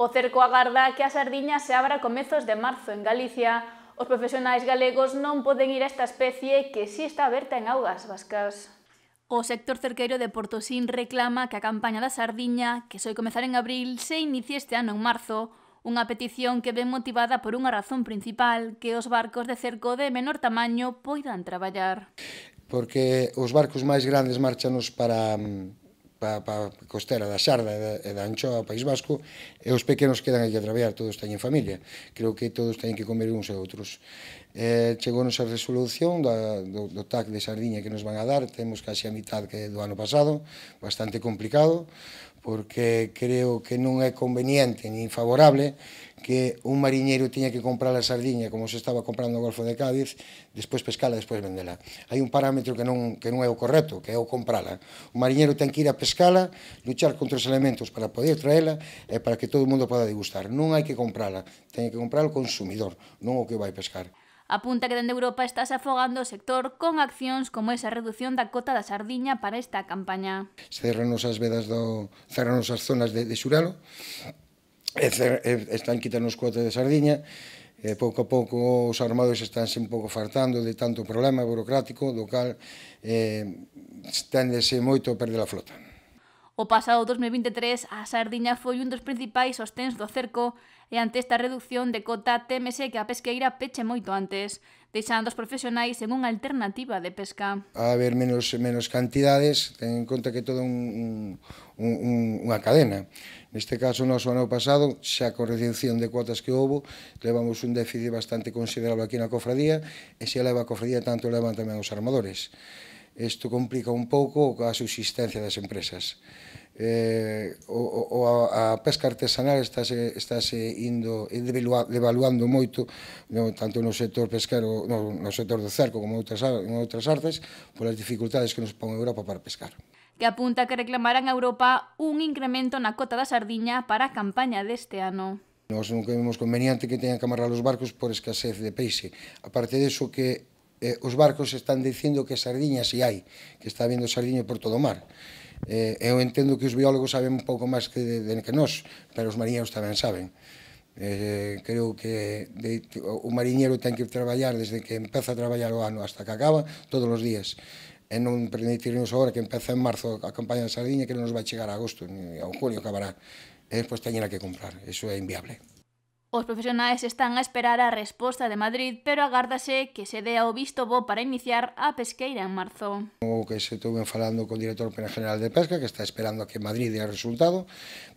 O cerco agarda que a sardiña se abra comezos de marzo en Galicia. Os profesionais galegos non poden ir a esta especie que si sí está aberta en augas vascas. O sector cerqueiro de Portosín reclama que a campaña da sardiña, que soi comezar en abril, se inicie este ano en marzo, unha petición que ven motivada por unha razón principal, que os barcos de cerco de menor tamaño poidan traballar. Porque os barcos máis grandes marchanos para, mm, pa, pa costera da Sarda e da, e da Anchoa ao País Vasco e os pequenos quedan aquí a traballar, todos teñen familia. Creo que todos teñen que comer uns e outros. Eh, chegou a resolución da, do, do TAC de Sardinha que nos van a dar, temos casi a mitad que do ano pasado, bastante complicado, porque creo que non é conveniente nin favorable que un mariñeiro teña que comprar a sardiña como se estaba comprando no Golfo de Cádiz, despois pescala, despois vendela. Hai un parámetro que non, que non é o correcto, que é o comprala. O mariñeiro ten que ir a pescala, luchar contra os elementos para poder traela e para que todo o mundo poda degustar. Non hai que comprala, ten que comprar o consumidor, non o que vai pescar. Apunta que dende Europa estás afogando o sector con accións como esa reducción da cota da sardiña para esta campaña. Cerranos as vedas do... cerranos as zonas de, de Xuralo, e cer, e están quitanos cotas de sardiña, e pouco a pouco os armados estánse un pouco fartando de tanto problema burocrático, do cal eh, esténdese moito a perder a flota. O pasado 2023, a sardiña foi un dos principais sosténs do cerco e ante esta reducción de cota temese que a pesqueira peche moito antes, deixando os profesionais en unha alternativa de pesca. A haber menos, menos cantidades, ten en conta que todo un, un, un, unha cadena. Neste caso, no ano pasado, xa con reducción de cuotas que houbo, levamos un déficit bastante considerable aquí na cofradía, e se leva a cofradía tanto levan tamén os armadores isto complica un pouco a subsistencia das empresas. Eh, o, o, a pesca artesanal estáse, estáse indo devaluando moito no, tanto no sector pesquero no, no sector do cerco como outras, en outras artes polas dificultades que nos pon Europa para pescar que apunta que reclamarán a Europa un incremento na cota da sardiña para a campaña deste ano. Nós non queremos conveniente que teñan que amarrar os barcos por escasez de peixe. A de iso que eh, os barcos están dicindo que sardiña si hai, que está vendo sardiña por todo o mar. Eh, eu entendo que os biólogos saben un pouco máis que, de, de que nós, pero os mariñeros tamén saben. Eh, creo que de, o mariñeiro ten que traballar desde que empeza a traballar o ano hasta que acaba, todos os días e non permitirnos agora que empeza en marzo a campaña de sardiña que non nos vai chegar a agosto, ni a julio acabará. E despois teñera que comprar, eso é inviable. Os profesionais están a esperar a resposta de Madrid, pero agárdase que se dea o visto bo para iniciar a pesqueira en marzo. O que se estuve falando con o director general de pesca, que está esperando a que Madrid dea resultado,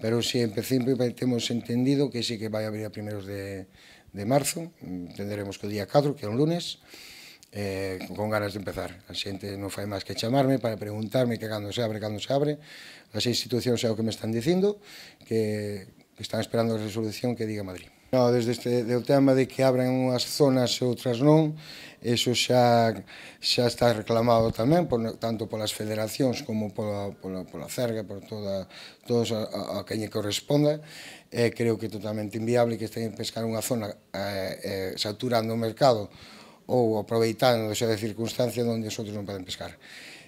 pero si en principio temos entendido que sí que vai abrir a primeros de, de marzo, entenderemos que o día 4, que é un lunes, eh, con ganas de empezar. A xente non fai máis que chamarme para preguntarme que cando se abre, cando se abre. As institucións é o que me están dicindo, que, que están esperando a resolución que diga Madrid. No, desde este de o tema de que abran unhas zonas e outras non, eso xa xa está reclamado tamén por, tanto polas federacións como pola pola pola Cerga, por toda todos a, a, a queñe corresponda. Eh, creo que é totalmente inviable que estén pescar unha zona eh, eh, saturando o mercado ou aproveitando xa de onde os outros non poden pescar.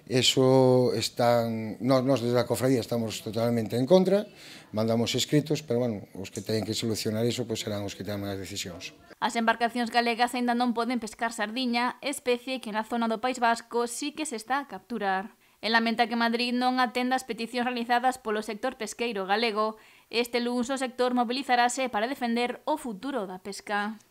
Eso están, nós, nós desde a cofradía estamos totalmente en contra, mandamos escritos, pero bueno, os que teñen que solucionar iso pois pues, serán os que teñen as decisións. As embarcacións galegas aínda non poden pescar sardiña, especie que na zona do País Vasco sí que se está a capturar. E lamenta que Madrid non atenda as peticións realizadas polo sector pesqueiro galego. Este lunes o sector mobilizarase para defender o futuro da pesca.